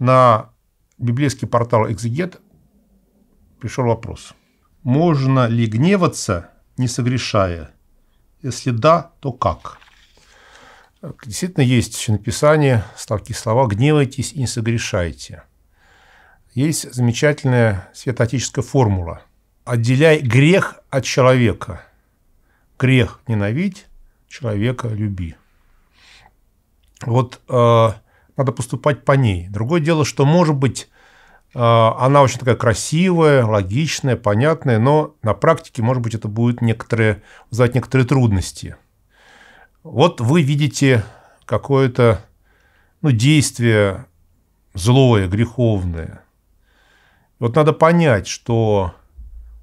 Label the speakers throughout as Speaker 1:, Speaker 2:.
Speaker 1: На библейский портал «Экзегет» e пришел вопрос. Можно ли гневаться, не согрешая? Если да, то как? Действительно, есть еще написание, ставки слова «гневайтесь и не согрешайте». Есть замечательная святоотеческая формула. «Отделяй грех от человека. Грех ненавидь, человека люби». Вот э, надо поступать по ней. Другое дело, что, может быть, э, она очень такая красивая, логичная, понятная, но на практике, может быть, это будет некоторые, вызывать некоторые трудности. Вот вы видите какое-то ну, действие злое, греховное. Вот надо понять, что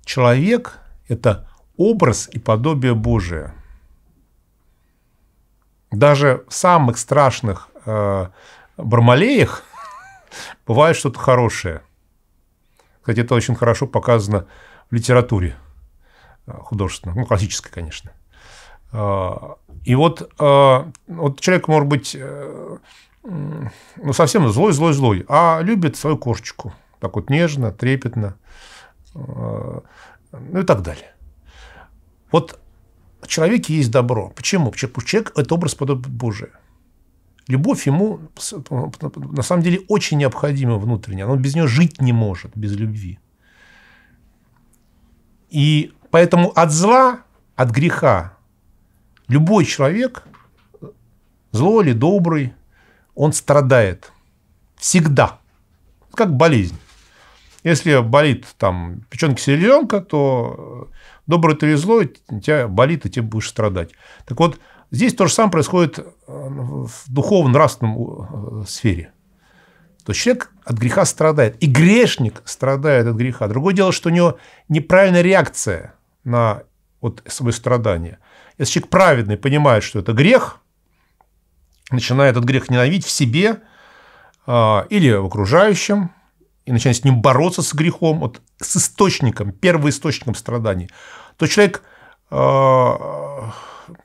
Speaker 1: человек – это образ и подобие Божие. Даже в самых страшных э, Бармалеях бывает что-то хорошее. Кстати, это очень хорошо показано в литературе э, художественной, ну, классической, конечно. Э, и вот, э, вот человек может быть ну, совсем злой, злой, злой, а любит свою кошечку. Так вот нежно, трепетно, ну и так далее. Вот в человеке есть добро. Почему? Потому что человек – это образ подобия Божия. Любовь ему, на самом деле, очень необходима внутренняя, Он без нее жить не может, без любви. И поэтому от зла, от греха любой человек, злой или добрый, он страдает. Всегда. Как болезнь. Если болит там печенка-селезенка, то добрый ты или злой, тебя болит, и тебе будешь страдать. Так вот, Здесь то же самое происходит э, в духовно-нравственном э, сфере. То есть человек от греха страдает. И грешник страдает от греха. Другое дело, что у него неправильная реакция на вот свое страдание. Если человек праведный понимает, что это грех, начинает этот грех ненавидеть в себе э, или в окружающем, и начинает с ним бороться с грехом, вот с источником, первоисточником страданий, то человек а,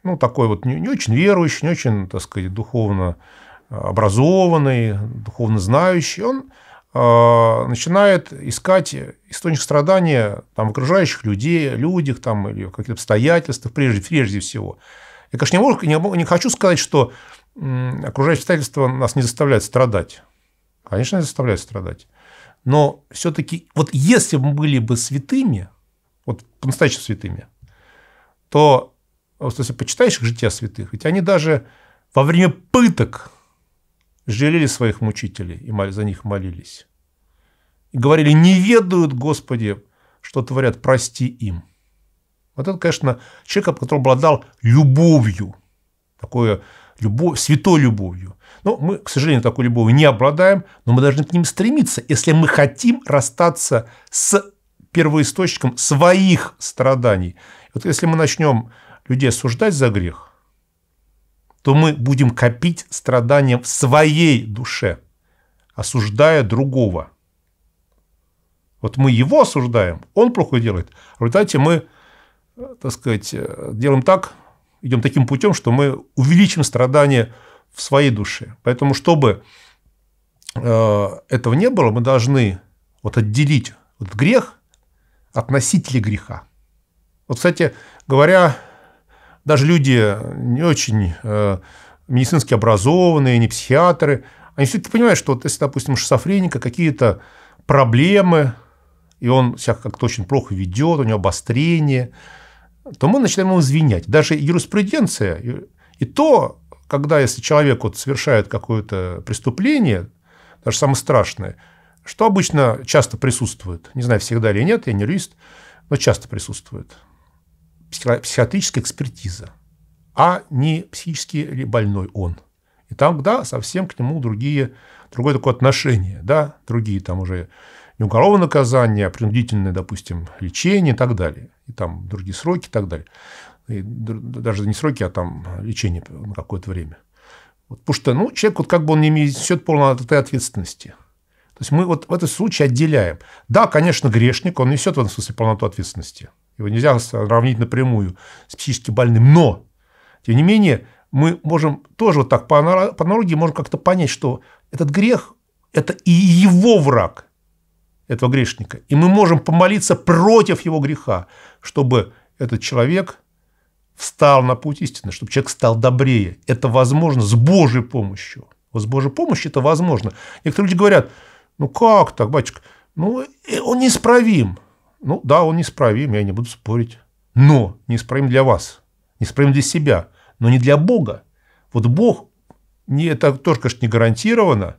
Speaker 1: ну, такой вот не, не очень верующий, не очень, так сказать, духовно образованный, духовно знающий, он а, начинает искать источник страдания там, в окружающих людей, людях там, или в каких-то обстоятельствах прежде, прежде всего. Я, конечно, не, могу, не, не хочу сказать, что окружающие обстоятельства нас не заставляют страдать. Конечно, они заставляют страдать. Но все-таки, вот если бы мы были бы святыми, вот по-настоящему святыми, то вот если почитаешь их жития святых, ведь они даже во время пыток жалели своих мучителей и за них молились. И говорили, не ведают, Господи, что творят, прости им. Вот это, конечно, человек, который обладал любовью, такое любовь, святой любовью. Но ну, мы, к сожалению, такой любовью не обладаем, но мы должны к ним стремиться, если мы хотим расстаться с первоисточником своих страданий. Вот если мы начнем людей осуждать за грех, то мы будем копить страдания в своей душе, осуждая другого. Вот мы его осуждаем, он плохо делает. В результате мы, так сказать, делаем так, идем таким путем, что мы увеличим страдания в своей душе. Поэтому, чтобы э, этого не было, мы должны вот отделить вот грех относители греха. Вот, кстати говоря, даже люди не очень э, медицински образованные, не психиатры, они все-таки понимают, что вот если, допустим, шизофреника, какие-то проблемы, и он себя как-то очень плохо ведет, у него обострение, то мы начинаем его извинять. Даже юриспруденция, и то, когда если человек вот совершает какое-то преступление, даже самое страшное – что обычно часто присутствует. Не знаю, всегда или нет, я не юрист, но часто присутствует. Психиатрическая экспертиза, а не психически ли больной он. И там, да, совсем к нему другие, другое такое отношение, да, другие там уже не уголовное наказание, а принудительное, допустим, лечение и так далее. И там другие сроки и так далее. И даже не сроки, а там лечение на какое-то время. Вот, потому что ну, человек, вот как бы он не имеет несет полной ответственности – то есть мы вот в этом случае отделяем. Да, конечно, грешник, он несет в этом смысле полноту ответственности. Его нельзя сравнить напрямую с психически больным. Но, тем не менее, мы можем тоже вот так по аналогии можем как-то понять, что этот грех – это и его враг, этого грешника. И мы можем помолиться против его греха, чтобы этот человек встал на путь истины, чтобы человек стал добрее. Это возможно с Божьей помощью. Вот с Божьей помощью это возможно. Некоторые люди говорят – ну как так, батюшка? Ну, э, он неисправим. Ну да, он неисправим, я не буду спорить. Но неисправим для вас, неисправим для себя, но не для Бога. Вот Бог, не, это тоже, конечно, не гарантировано,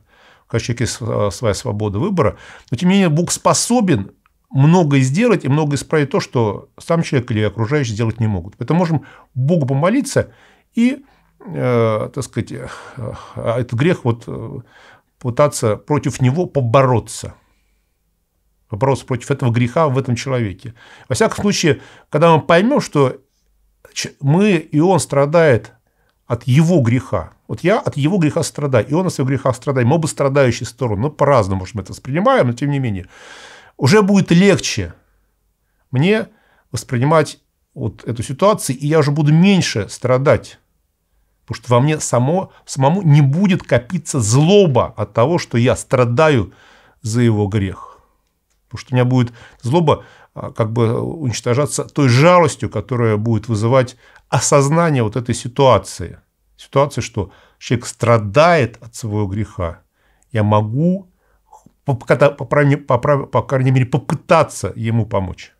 Speaker 1: у человека есть своя свобода выбора, но тем не менее Бог способен многое сделать и многое исправить то, что сам человек или окружающие сделать не могут. Поэтому можем Богу помолиться и, э, так сказать, э, а этот грех вот э, пытаться против него побороться. Побороться против этого греха в этом человеке. Во всяком случае, когда мы поймем, что мы и он страдает от его греха. Вот я от его греха страдаю, и он от своего греха страдает. Мы оба страдающие стороны, но по-разному, может, мы это воспринимаем, но тем не менее. Уже будет легче мне воспринимать вот эту ситуацию, и я уже буду меньше страдать Потому что во мне само, самому не будет копиться злоба от того, что я страдаю за его грех. Потому что у меня будет злоба а, как бы уничтожаться той жалостью, которая будет вызывать осознание вот этой ситуации. Ситуации, что человек страдает от своего греха. Я могу, по, по, по, крайней мере, попытаться ему помочь.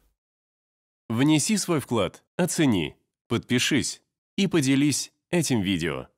Speaker 1: Внеси свой вклад, оцени, подпишись и поделись этим видео.